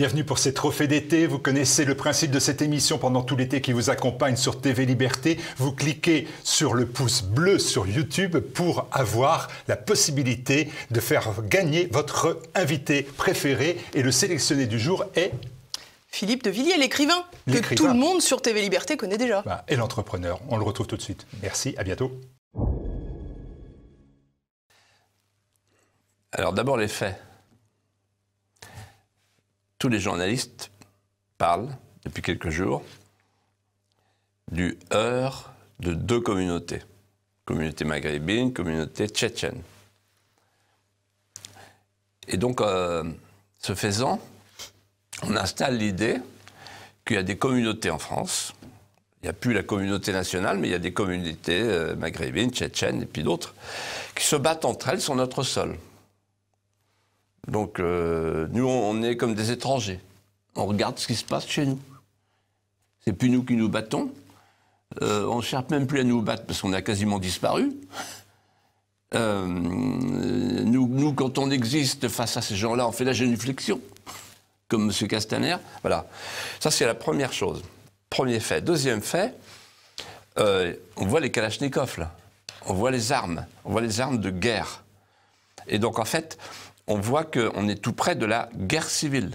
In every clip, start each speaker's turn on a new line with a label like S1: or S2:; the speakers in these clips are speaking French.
S1: Bienvenue pour ces trophées d'été. Vous connaissez le principe de cette émission pendant tout l'été qui vous accompagne sur TV Liberté. Vous cliquez sur le pouce bleu sur YouTube pour avoir la possibilité de faire gagner votre invité préféré. Et le sélectionné du jour est Philippe de Villiers, l'écrivain que tout le monde sur TV Liberté connaît déjà. Bah, et l'entrepreneur, on le retrouve tout de suite. Merci, à bientôt.
S2: Alors d'abord les faits tous les journalistes parlent depuis quelques jours du heur de deux communautés, communauté maghrébine, communauté tchétchène. Et donc, euh, ce faisant, on installe l'idée qu'il y a des communautés en France. Il n'y a plus la communauté nationale, mais il y a des communautés euh, maghrébines, tchétchènes et puis d'autres, qui se battent entre elles sur notre sol. Donc, euh, nous, on est comme des étrangers. On regarde ce qui se passe chez nous. C'est plus nous qui nous battons. Euh, on ne cherche même plus à nous battre parce qu'on a quasiment disparu. Euh, nous, quand on existe face à ces gens-là, on fait la génuflexion, comme M. Castaner. Voilà. Ça, c'est la première chose. Premier fait. Deuxième fait, on voit les Kalachnikovs, là. On voit les armes. On voit les armes de guerre. Et donc, en fait, on voit qu'on est tout près de la guerre civile.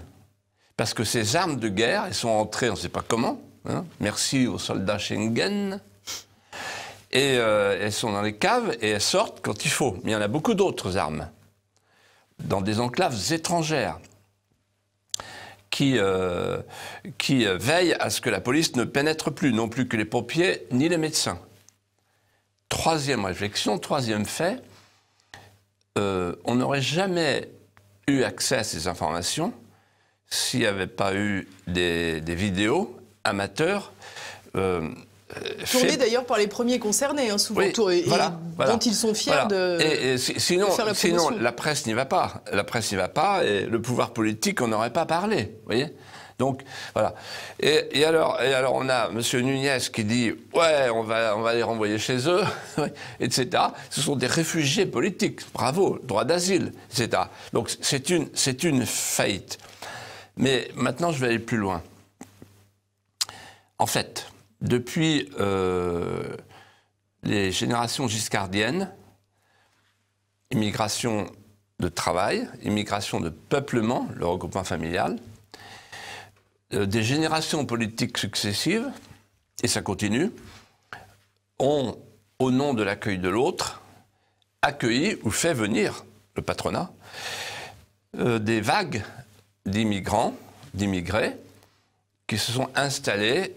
S2: Parce que ces armes de guerre, elles sont entrées, on ne sait pas comment, hein, merci aux soldats Schengen, et euh, elles sont dans les caves et elles sortent quand il faut. Mais il y en a beaucoup d'autres armes, dans des enclaves étrangères, qui, euh, qui euh, veillent à ce que la police ne pénètre plus, non plus que les pompiers ni les médecins. Troisième réflexion, troisième fait, on n'aurait jamais eu accès à ces informations s'il n'y avait pas eu des, vidéos amateurs. Euh, euh Tournées
S1: d'ailleurs par les premiers concernés, hein, souvent, dont
S2: ils sont fiers de, et, sinon, la Sinon, la presse n'y va pas. La presse n'y va pas et le pouvoir politique, on n'aurait pas parlé. voyez donc voilà. Et, alors, on a M. Nunez qui dit ouais, on va, les renvoyer chez eux, etc. Ce sont des réfugiés politiques. Bravo, droit d'asile, etc. Donc c'est une, faillite. Mais maintenant, je vais aller plus loin. En fait, depuis euh, les générations giscardiennes, immigration de travail, immigration de peuplement, le regroupement familial, euh, des générations politiques successives, et ça continue, ont, au nom de l'accueil de l'autre, accueilli ou fait venir le patronat euh, des vagues d'immigrants, d'immigrés, qui se sont installés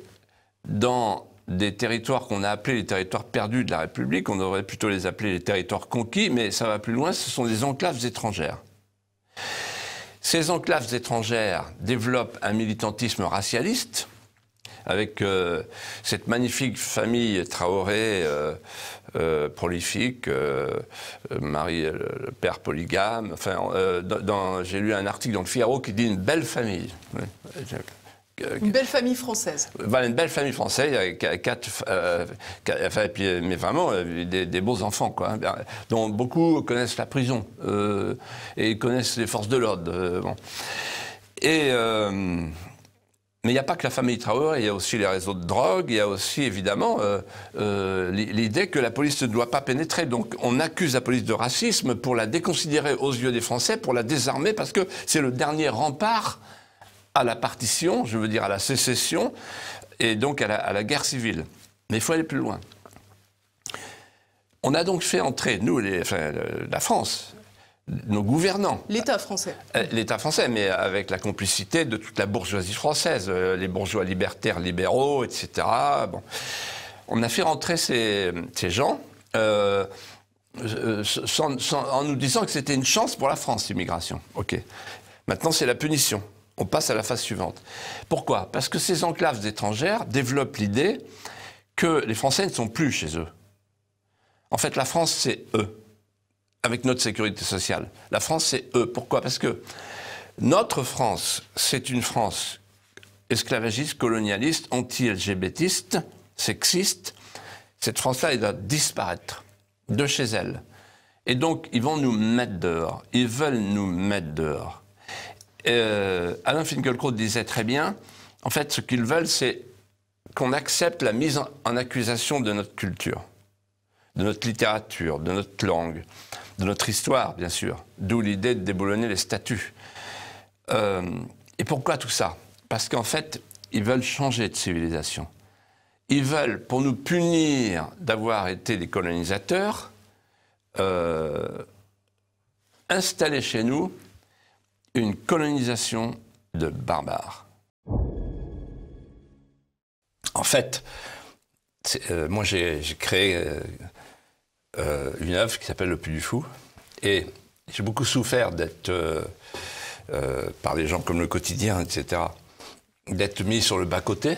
S2: dans des territoires qu'on a appelés les territoires perdus de la République, on aurait plutôt les appeler les territoires conquis, mais ça va plus loin, ce sont des enclaves étrangères. Ces enclaves étrangères développent un militantisme racialiste avec euh, cette magnifique famille Traoré euh, euh, prolifique, mari, le père polygame. Enfin, j'ai lu un article dans le Figaro qui dit une belle famille.
S1: Une belle famille française.
S2: une belle famille française, avec quatre, euh, euh, euh, mais vraiment des, beaux enfants, quoi, hein, dont beaucoup connaissent la prison et connaissent les forces de l'ordre. bon. Et. mais il n'y a pas que la famille Trauer, il y a aussi les réseaux de drogue, il y a aussi évidemment l'idée que la police ne doit pas pénétrer. Donc on accuse la police de racisme pour la déconsidérer aux yeux des Français, pour la désarmer, parce que c'est le dernier rempart à la partition, je veux dire à la sécession, et donc à la, guerre civile. Mais il faut aller plus loin. On a donc fait entrer, nous, les, la France, nos gouvernants.
S1: L'État français.
S2: Euh, L'État français, mais avec la complicité de toute la bourgeoisie française, euh, les bourgeois libertaires libéraux, etc. Bon. On a fait rentrer ces, gens euh, en nous disant que c'était une chance pour la France, l'immigration. OK. Maintenant, c'est la punition on passe à la phase suivante. Pourquoi Parce que ces enclaves étrangères développent l'idée que les Français ne sont plus chez eux. En fait, la France, c'est eux, avec notre sécurité sociale. La France, c'est eux. Pourquoi Parce que notre France, c'est une France esclavagiste, colonialiste, anti-LGBTiste, sexiste. Cette France-là, elle doit disparaître de chez elle. Et donc, ils vont nous mettre dehors. Ils veulent nous mettre dehors. Euh, Alain Finkielkraut disait très bien, en fait, ce qu'ils veulent, c'est qu'on accepte la mise en, accusation de notre culture, de notre littérature, de notre langue, de notre histoire, bien sûr. D'où l'idée de déboulonner les statues. Euh, et pourquoi tout ça Parce qu'en fait, ils veulent changer de civilisation. Ils veulent, pour nous punir d'avoir été des colonisateurs, euh, installer chez nous une colonisation de barbares. En fait, euh, moi j'ai créé euh, euh, une œuvre qui s'appelle Le Puy du Fou, et j'ai beaucoup souffert d'être, par des gens comme Le Quotidien, etc., d'être mis sur le bas-côté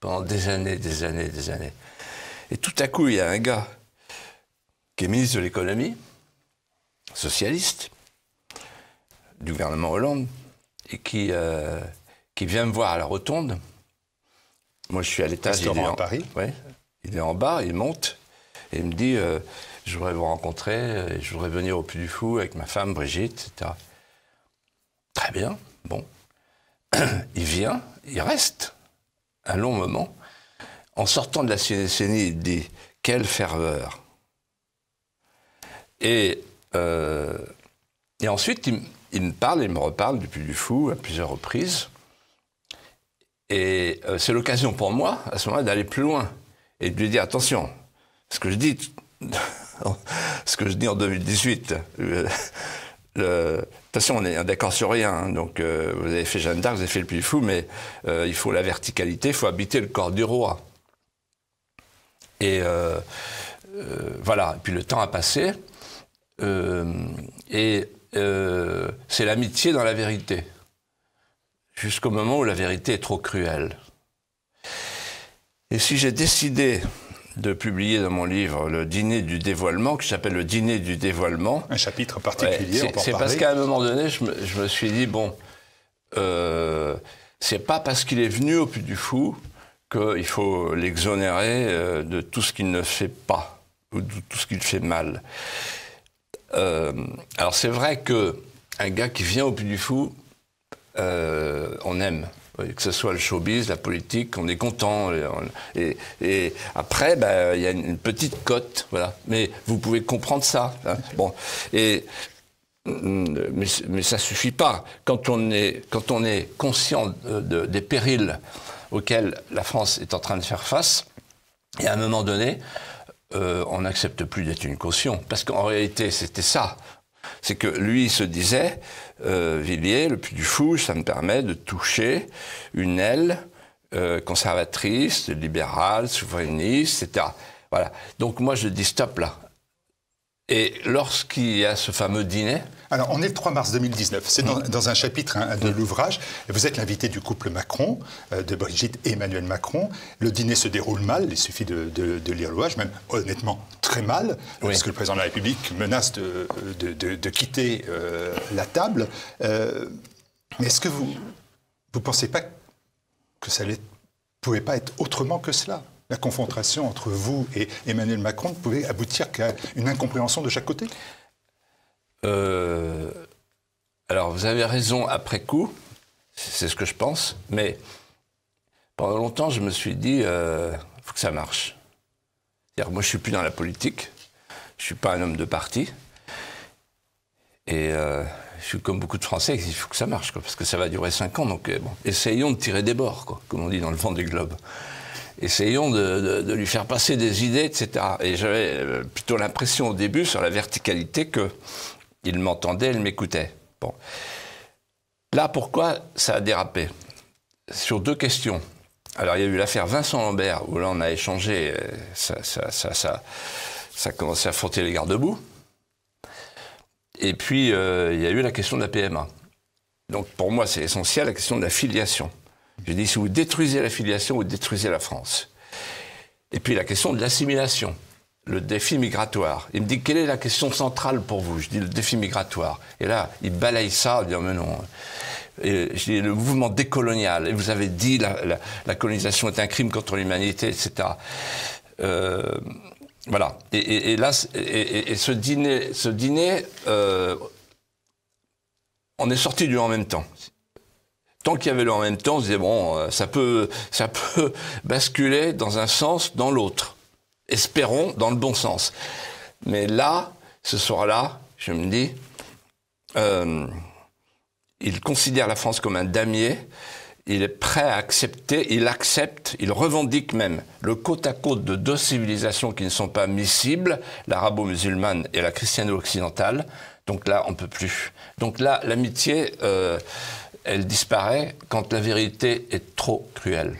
S2: pendant des années, des années, des années. Et tout à coup, il y a un gars qui est ministre de l'économie, socialiste, du gouvernement Hollande et qui, euh, qui vient me voir à la rotonde. Moi, je suis à l'étage. Il est en, Paris. Ouais, il est en bas, il monte et il me dit euh, Je voudrais vous rencontrer, euh, je voudrais venir au Puy du Fou avec ma femme Brigitte, etc. Très bien, bon. il vient, il reste un long moment. En sortant de la scène il dit Quelle ferveur Et, et ensuite, il, il me parle, il me reparle du Puy du Fou à plusieurs reprises. Et euh, c'est l'occasion pour moi, à ce moment-là, d'aller plus loin et de lui dire attention, ce que je dis, ce que je dis en 2018, euh, attention on est d'accord sur rien. Hein, donc, euh, vous avez fait Jeanne d'Arc, vous avez fait le Puy Fou, mais il faut la verticalité, il faut habiter le corps du roi. Et voilà. Et puis le temps a passé. et euh, c'est l'amitié dans la vérité, jusqu'au moment où la vérité est trop cruelle. Et si j'ai décidé de publier dans mon livre le dîner du dévoilement, qui s'appelle le dîner du dévoilement. Un chapitre particulier. c'est parce qu'à un moment donné, je me, suis dit bon, euh, c'est pas parce qu'il est venu au Puy du Fou qu'il faut l'exonérer euh, de tout ce qu'il ne fait pas ou de tout ce qu'il fait mal. Euh, alors c'est vrai que un gars qui vient au Puy du Fou, euh, on aime. Que ce soit le showbiz, la politique, on est content. Et, après, bah, il y a une petite cote, voilà. Mais vous pouvez comprendre ça. Hein. Bon, et mm, mais, mais ça suffit pas. Quand on est, conscient des périls auxquels la France est en train de faire face, et à un moment donné, euh, on n'accepte plus d'être une caution. Parce qu'en réalité, c'était ça. C'est que lui se disait, euh, Villiers, le plus du Fou, ça me permet de toucher une aile euh, conservatrice, libérale, souverainiste, etc. Voilà. Donc moi, je dis stop là. Et lorsqu'il y a ce fameux dîner, alors, on est le 3 mars 2019. C'est mm. dans, un chapitre hein, de mm. l'ouvrage.
S1: Vous êtes l'invité du couple Macron, euh, de Brigitte et Emmanuel Macron. Le dîner se déroule mal. Il suffit de, lire l'ouvrage, même honnêtement très mal, puisque parce que le président de la République menace de, quitter euh, la table. Euh, mais est-ce que vous ne pensez pas que ça ne pouvait pas être autrement que cela la confrontation entre vous et Emmanuel Macron ne pouvait aboutir qu'à une incompréhension de chaque côté
S2: euh, alors, vous avez raison après coup, c'est ce que je pense, mais pendant longtemps, je me suis dit, il euh, faut que ça marche. cest dire moi, je ne suis plus dans la politique, je ne suis pas un homme de parti, et euh, je suis comme beaucoup de Français, il faut que ça marche, parce que ça va durer 5 ans, donc essayons de tirer des bords, comme on dit dans le vent du globe essayons de, lui faire passer des idées, etc. Et j'avais plutôt l'impression au début sur la verticalité que il m'entendait, il m'écoutait. Bon. Là, pourquoi ça a dérapé Sur deux questions. Alors, il y a eu l'affaire Vincent Lambert, où là, on a échangé, euh, ça, ça, ça, ça, ça à frotter les garde-boue. Et puis, euh, il y a eu la question de la PMA. Donc, pour moi, c'est essentiel, la question de la filiation. Je dis, si vous détruisez la filiation, vous détruisez la France. Et puis, la question de l'assimilation le défi migratoire. Il me dit quelle est la question centrale pour vous Je dis le défi migratoire. Et là, il balaye ça en disant oh, mais non. je dis le mouvement décolonial. Et vous avez dit la, colonisation est un crime contre l'humanité, etc. Euh, voilà. Et, là, et, ce dîner, ce dîner, euh, on est sorti du en même temps. Tant qu'il y avait le en même temps, on se disait bon, euh, ça peut, ça peut basculer dans un sens, dans l'autre espérons, dans le bon sens. Mais là, ce soir-là, je me dis, euh, il considère la France comme un damier, il est prêt à accepter, il accepte, il revendique même le côte à côte de deux civilisations qui ne sont pas miscibles, l'arabo-musulmane et la chrétienne occidentale Donc là, on peut plus. Donc là, l'amitié, euh, elle disparaît quand la vérité est trop cruelle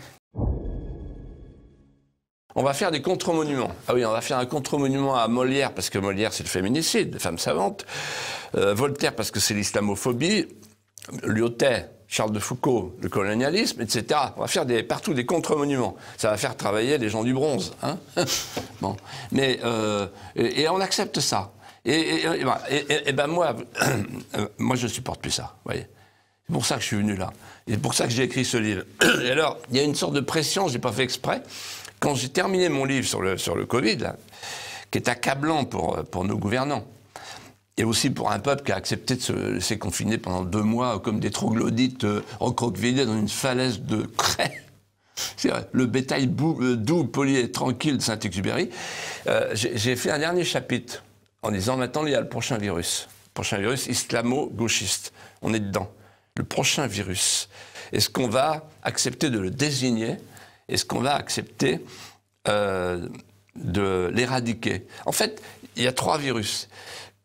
S2: on va faire des contre-monuments. Ah oui, on va faire un contre-monument à Molière, parce que Molière, c'est le féminicide, les femmes savantes. Euh, Voltaire, parce que c'est l'islamophobie. Lyotet, Charles de Foucault, le colonialisme, etc. On va faire des, partout des contre-monuments. Ça va faire travailler les gens du bronze. Hein bon. Mais, euh, et, on accepte ça. Et, ben, ben moi, euh, moi, je supporte plus ça. voyez. C'est pour ça que je suis venu là. C'est pour ça que j'ai écrit ce livre. Et alors, il y a une sorte de pression, je n'ai pas fait exprès, quand j'ai terminé mon livre sur le, sur Covid, qui est accablant euh, pour, nos gouvernants, et aussi pour un peuple qui a accepté de se laisser confiner pendant deux mois comme des troglodytes euh, recroquevillés dans une falaise de craie. le bétail euh, doux, poli et tranquille de Saint-Exupéry. J'ai fait un dernier chapitre en disant maintenant, il y a le prochain virus. Le prochain virus islamo-gauchiste. On est dedans. Le prochain virus. Est-ce qu'on va accepter de le désigner est-ce qu'on va accepter euh, de l'éradiquer En fait, il y a trois virus.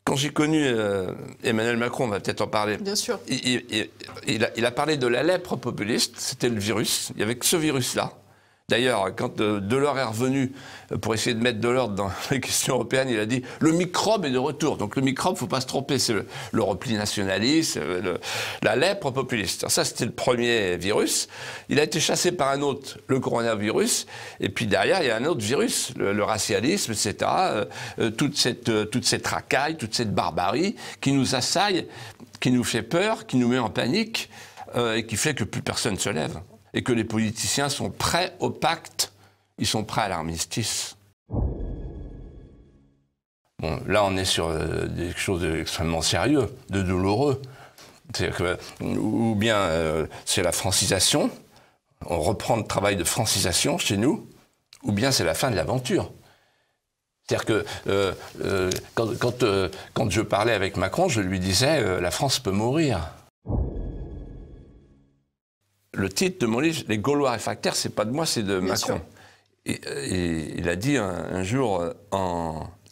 S2: Quand j'ai connu euh, Emmanuel Macron, on va peut-être en parler. Bien sûr. Il, a, parlé de la lèpre populiste, c'était le virus. Il y avait que ce virus-là. D'ailleurs, quand euh, Delors est revenu euh, pour essayer de mettre de l'ordre dans les questions européennes, il a dit le microbe est de retour. Donc le microbe, ne faut pas se tromper, c'est le, repli nationaliste, euh, la lèpre populiste. ça, c'était le premier virus. Il a été chassé par un autre, le coronavirus. Et puis derrière, il y a un autre virus, le, racialisme, etc. toute cette toute cette racaille, toute cette barbarie qui nous assaille, qui nous fait peur, qui nous met en panique et qui fait que plus personne se lève et que les politiciens sont prêts au pacte, ils sont prêts à l'armistice. Bon, là, on est sur euh, des choses d'extrêmement sérieux, de douloureux. Que, ou bien euh, c'est la francisation, on reprend le travail de francisation chez nous, ou bien c'est la fin de l'aventure. C'est-à-dire que euh, quand, je parlais avec Macron, je lui disais la France peut mourir le titre de mon livre, Les Gaulois réfractaires, c'est pas de moi, c'est de Macron. Euh, et, il a dit un, jour euh,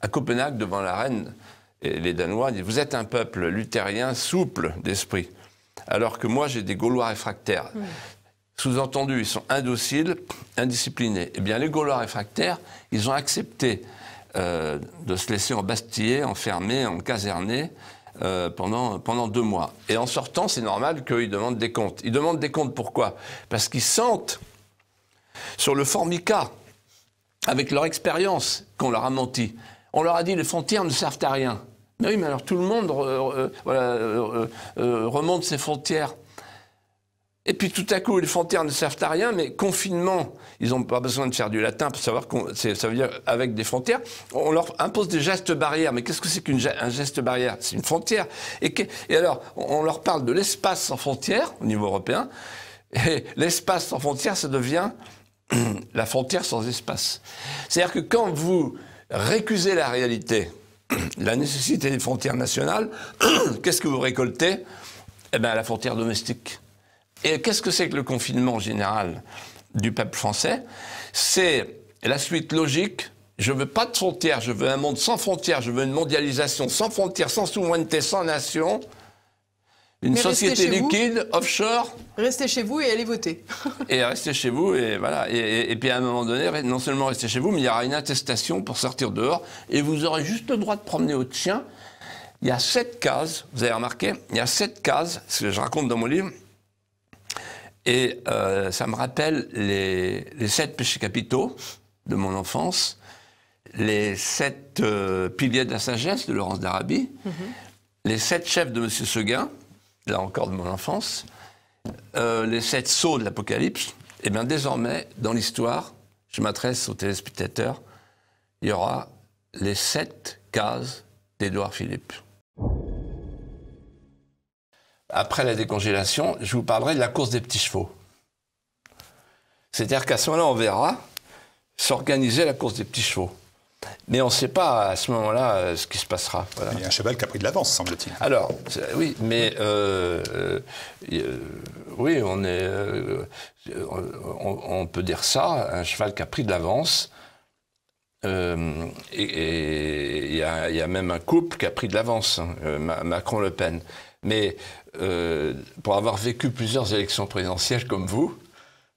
S2: à Copenhague devant la reine, et les Danois, Vous êtes un peuple luthérien souple d'esprit, alors que moi j'ai des Gaulois réfractaires. Sous-entendu, ils sont indociles, indisciplinés. Eh bien, les Gaulois réfractaires, ils ont accepté euh, de se laisser embastiller, enfermer, encaserner, euh, pendant, pendant deux mois. Et en sortant, c'est normal qu'ils demandent des comptes. Ils demandent des comptes pourquoi Parce qu'ils sentent sur le formica, avec leur expérience, qu'on leur a menti. On leur a dit les frontières ne servent à rien. Mais oui, mais alors tout le monde euh, euh, voilà, remonte ses frontières. Et puis tout à coup, les frontières ne servent à rien, mais confinement, ils n'ont pas besoin de faire du latin pour savoir qu'on, ça veut dire avec des frontières. On leur impose des gestes barrières. Mais qu'est-ce que c'est qu'un geste barrière C'est une frontière. Et, et alors, on leur parle de l'espace sans frontières au niveau européen. Et l'espace sans frontières, ça devient la frontière sans espace. C'est-à-dire que quand vous récusez la réalité, la nécessité des frontières nationales, qu'est-ce que vous récoltez Eh bien, la frontière domestique. Et qu'est-ce que c'est que le confinement général du peuple français C'est la suite logique. Je veux pas de frontières, je veux un monde sans frontières, je veux une mondialisation sans frontières, sans souveraineté, sans nation. Une société liquide, offshore. Restez chez vous et allez voter. et restez chez vous et voilà. Et, puis à un moment donné, non seulement restez chez vous, mais il y aura une attestation pour sortir dehors et vous aurez juste le droit de promener votre chien. Il y a sept cases, vous avez remarqué, il y a sept cases, ce que je raconte dans mon livre, et euh, ça me rappelle les, sept péchés capitaux de mon enfance, les sept euh, piliers de la sagesse de Laurence d'Arabie, mhm. les sept chefs de M. Seguin, là encore de mon enfance, euh, les sept sceaux de l'Apocalypse. Et eh bien désormais, dans l'histoire, je m'adresse aux téléspectateurs, il y aura les sept cases d'Édouard Philippe après la décongélation, je vous parlerai de la course des petits chevaux. C'est-à-dire qu'à ce moment-là, on verra s'organiser la course des petits chevaux. Mais on ne sait pas à ce moment-là euh, ce qui se passera. Il y a un cheval qui a pris de l'avance, semble-t-il. Alors, oui, mais euh, euh, oui, on, peut dire ça, un cheval qui a pris de l'avance. et il y, a même un couple qui a pris de l'avance, hein, Macron-Le Pen. Mais euh, pour avoir vécu plusieurs élections présidentielles comme vous,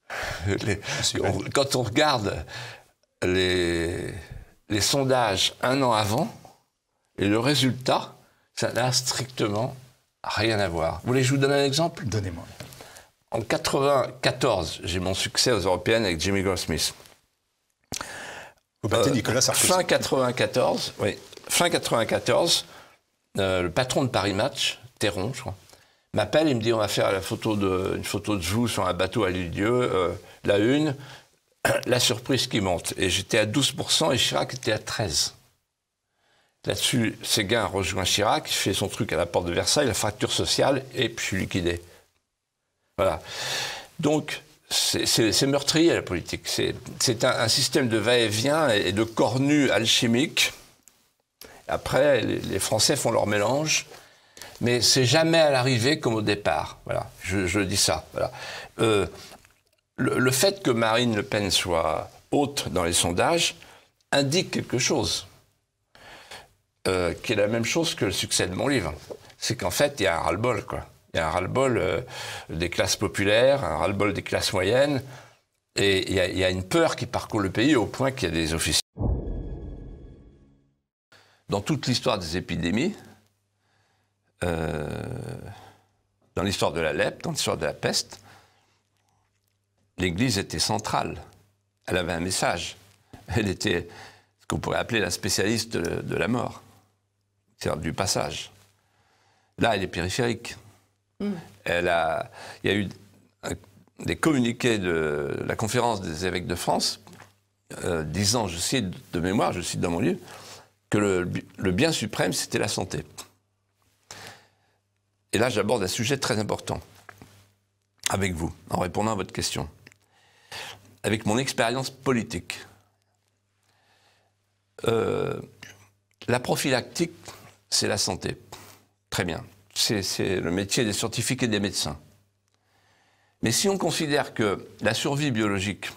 S2: quand on regarde les, sondages un an avant et le résultat, ça n'a strictement rien à voir. Vous voulez je vous donne un exemple Donnez-moi. En 1994, j'ai mon succès aux européennes avec Jimmy Goldsmith. Vous battez euh, Nicolas Sarkozy. Fin 94, Fin 94, euh, le patron de Paris Match m'appelle et me dit on va faire la photo de, une photo de vous sur un bateau à l'île Dieu, euh, la une, la surprise qui monte. Et j'étais à 12% et Chirac était à 13%. Là-dessus, Séguin rejoint Chirac, il fait son truc à la porte de Versailles, la fracture sociale, et puis je suis liquidé. Voilà. Donc, c'est meurtrier la politique. C'est un, système de va-et-vient et de cornu alchimiques. Après, les Français font leur mélange mais c'est jamais à l'arrivée comme au départ. Voilà, je, dis ça. Euh, le, fait que Marine Le Pen soit haute dans les sondages indique quelque chose, euh, qui est la même chose que le succès de mon livre. C'est qu'en fait, il y a un ras-le-bol, quoi. Il y a un ras-le-bol euh, des classes populaires, un ras-le-bol des classes moyennes, et il y, il y a une peur qui parcourt le pays au point qu'il y a des officiers. Dans toute l'histoire des épidémies, euh, dans l'histoire de la lèpre, dans l'histoire de la peste, l'Église était centrale. Elle avait un message. Elle était ce qu'on pourrait appeler la spécialiste de la mort, c'est-à-dire du passage. Là, elle est périphérique. Hmm. Elle a, il y a eu des communiqués de la conférence des évêques de France euh, disant, je cite de mémoire, je cite dans mon livre, que le bien suprême, c'était la santé. Et là, j'aborde un sujet très important avec vous, en répondant à votre question, avec mon expérience politique. Euh, la prophylactique, c'est la santé. Très bien. C'est le métier des scientifiques et des médecins. Mais si on considère que la survie biologique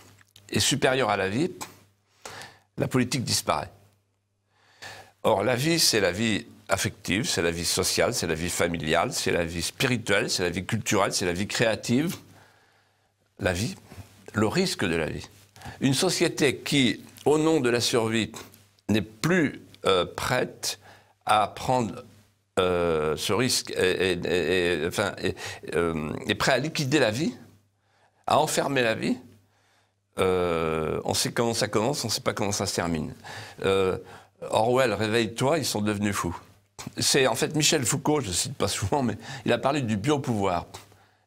S2: est supérieure à la vie, la politique disparaît. Or, la vie, c'est la vie affective, c'est la vie sociale, c'est la vie familiale, c'est la vie spirituelle, c'est la vie culturelle, c'est la vie créative. La vie, le risque de la vie. Une société qui, au nom de la survie, n'est plus euh, prête à prendre euh, ce risque, et, enfin, euh, est prête à liquider la vie, à enfermer la vie, on sait comment ça commence, on ne sait pas comment ça se termine. Orwell, réveille-toi, ils sont devenus fous. C'est en fait Michel Foucault, je ne cite pas souvent, mais il a parlé du biopouvoir.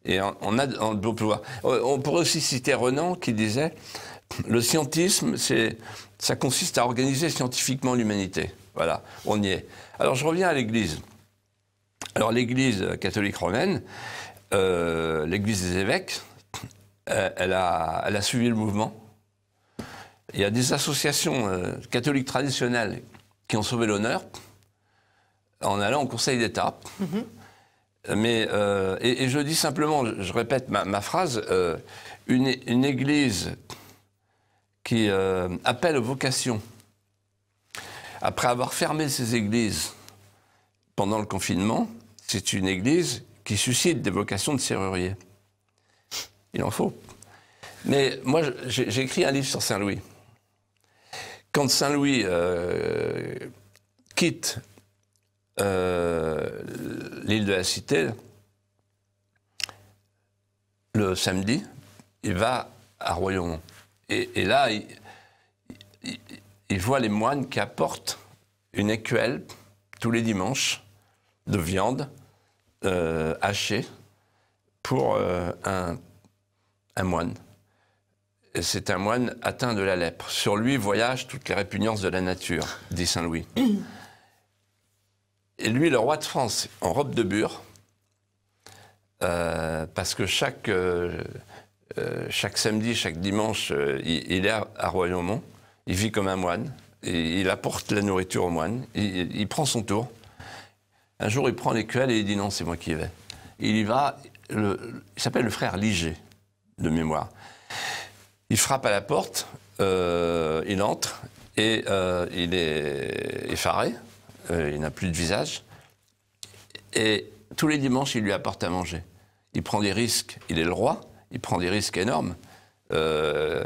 S2: Et on a le euh, On pourrait aussi citer Renan qui disait le scientisme, ça consiste à organiser scientifiquement l'humanité. Voilà, on y est. Alors je reviens à l'Église. Alors l'Église catholique romaine, euh, l'Église des évêques, elle, a, suivi le mouvement. Il y a des associations euh, catholiques traditionnelles qui ont sauvé l'honneur en allant au Conseil d'État. Mhm. Mais, euh, et, je dis simplement, je répète ma, phrase, euh, une, Église qui euh, appelle aux vocations, après avoir fermé ses églises pendant le confinement, c'est une Église qui suscite des vocations de serrurier. Il en faut. Mais moi, j'ai écrit un livre sur Saint-Louis. Quand Saint-Louis quitte euh, l'île de la Cité, le samedi, il va à Royon. Et, là, il, voit les moines qui apportent une écuelle tous les dimanches de viande euh, hachée pour euh, un, un moine. c'est un moine atteint de la lèpre. Sur lui voyagent toutes les répugnances de la nature, dit Saint Louis. Et lui, le roi de France, en robe de bure, euh, parce que chaque, euh, euh, chaque samedi, chaque dimanche, il, est à, Royaumont, il vit comme un moine, il apporte la nourriture aux moines, il, prend son tour. Un jour, il prend l'écuelle et il dit non, c'est moi qui vais. Il y va, il s'appelle le frère Liger, de mémoire. Il frappe à la porte, il entre et il est effaré. Euh, il n'a plus de visage. Et tous les dimanches, il lui apporte à manger. Il prend des risques. Il est le roi. Il prend des risques énormes. Euh,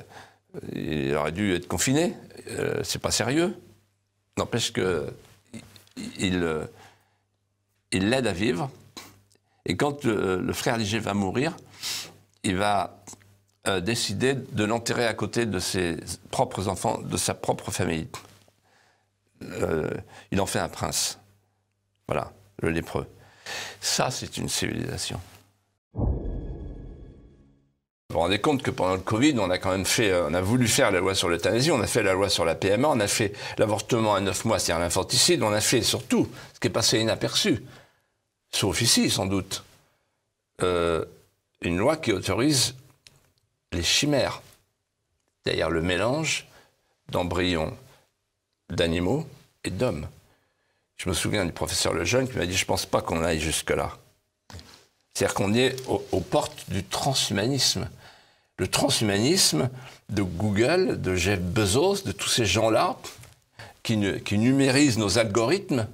S2: il aurait dû être confiné. Euh, c'est pas sérieux. N'empêche que il l'aide à vivre. Et quand le, frère Liger va mourir, il va décider de l'enterrer à côté de ses propres enfants, de sa propre famille. Euh, il en fait un prince. Voilà, le lépreux. Ça, c'est une civilisation. Vous vous rendez compte que pendant le Covid, on a quand même fait, euh, on a voulu faire la loi sur l'euthanasie, on a fait la loi sur la PMA, on a fait l'avortement à 9 mois, c'est-à-dire l'infanticide, on a fait surtout ce qui est passé inaperçu, sauf ici sans doute, euh, une loi qui autorise les chimères, c'est-à-dire le mélange d'embryons d'animaux et d'hommes. Je me souviens du professeur Lejeune qui m'a dit Je ne pense pas qu'on aille jusque-là. C'est-à-dire qu'on est aux, portes du transhumanisme. Le transhumanisme de Google, de Jeff Bezos, de tous ces gens-là qui, numérisent nos algorithmes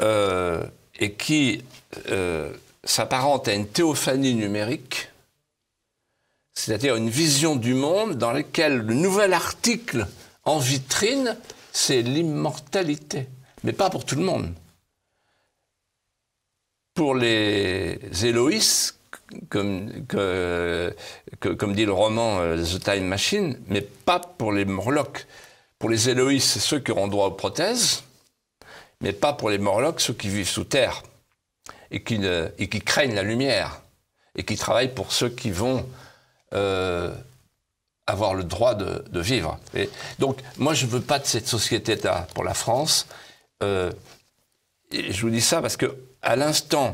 S2: euh, et qui euh, s'apparentent à une théophanie numérique, c'est-à-dire une vision du monde dans laquelle le nouvel article en vitrine, c'est l'immortalité, mais pas pour tout le monde. Pour les Eloïs, comme, dit le roman euh, The Time Machine, mais pas pour les Morlocks. Pour les Eloïs, c'est ceux qui auront droit aux prothèses, mais pas pour les Morlocks, ceux qui vivent sous terre et qui, craignent la lumière et qui travaillent pour ceux qui vont euh, avoir le droit de, vivre. donc, moi, je ne veux pas de cette société-là pour la France. Euh, je vous dis ça parce que, à l'instant,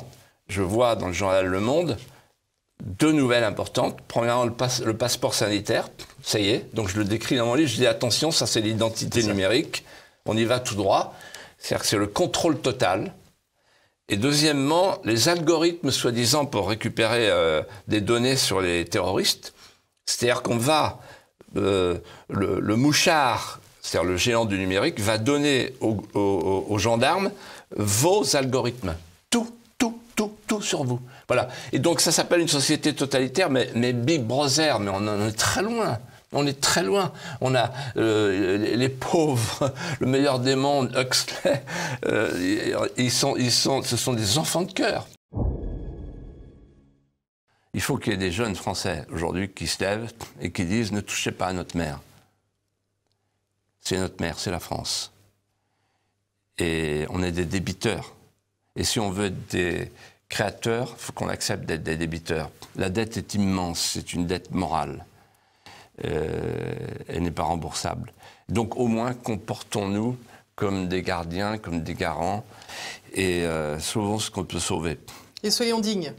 S2: je vois dans le journal Le Monde deux nouvelles importantes. Premièrement, le, passeport sanitaire, ça y est. Donc, je le décris dans mon livre. Je dis attention, ça, c'est l'identité numérique. On y va tout droit. C'est-à-dire que c'est le contrôle total. Et deuxièmement, les algorithmes soi-disant pour récupérer euh, des données sur les terroristes c'est-à-dire qu'on va, euh, le, mouchard, c'est-à-dire le géant du numérique, va donner aux, gendarmes vos algorithmes. Tout, tout, tout, tout sur vous. Voilà. Et donc ça s'appelle une société totalitaire, mais, Big Brother, mais on en est très loin. On est très loin. On a euh, les, pauvres, le meilleur des mondes, Huxley. Euh, ils sont, ils sont, ce sont des enfants de cœur. Il faut qu'il y ait des jeunes Français aujourd'hui qui se lèvent et qui disent ne touchez pas à notre mère. C'est notre mère, c'est la France. Et on est des débiteurs. Et si on veut être des créateurs, il faut qu'on accepte d'être des débiteurs. La dette est immense, c'est une dette morale. Euh, elle n'est pas remboursable. Donc au moins comportons-nous comme des gardiens, comme des garants, et euh, sauvons ce qu'on peut sauver.
S1: Et soyons dignes.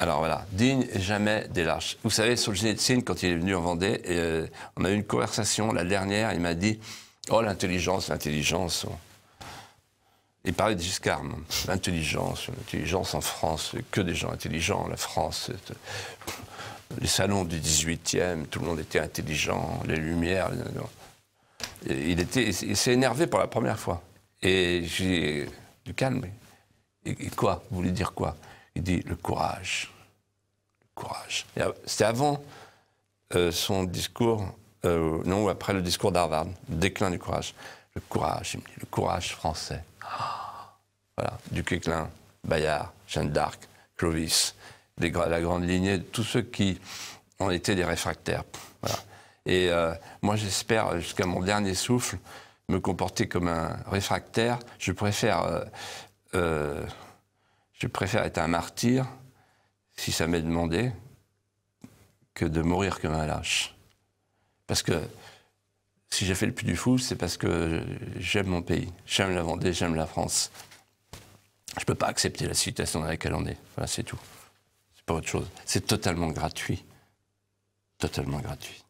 S2: Alors voilà, digne et jamais des lâches. Vous savez, sur le Solzhenitsyn, quand il est venu en Vendée, euh, on a eu une conversation, la dernière, il m'a dit « Oh, l'intelligence, l'intelligence oh. Il parlait de Giscard, l'intelligence, l'intelligence en France, que des gens intelligents, la France, euh, les salons du 18e, tout le monde était intelligent, les lumières. il s'est énervé pour la première fois. Et j'ai du calme. Et, quoi Vous voulez dire quoi il dit le courage. Le courage. C'était avant euh, son discours, euh, non, après le discours d'Harvard, déclin du courage. Le courage, il me dit, le courage français. voilà voilà, Duquesne, Bayard, Jeanne d'Arc, Clovis, la grande lignée, tous ceux qui ont été des réfractaires. Et euh, moi, j'espère, jusqu'à mon dernier souffle, me comporter comme un réfractaire. Je préfère je préfère être un martyr, si ça m'est demandé, que de mourir comme un lâche. Parce que si j'ai fait le plus du Fou, c'est parce que j'aime mon pays, j'aime la Vendée, j'aime la France. Je ne peux pas accepter la situation dans laquelle on est. Voilà, c'est tout. C'est pas autre chose. C'est totalement gratuit. Totalement gratuit.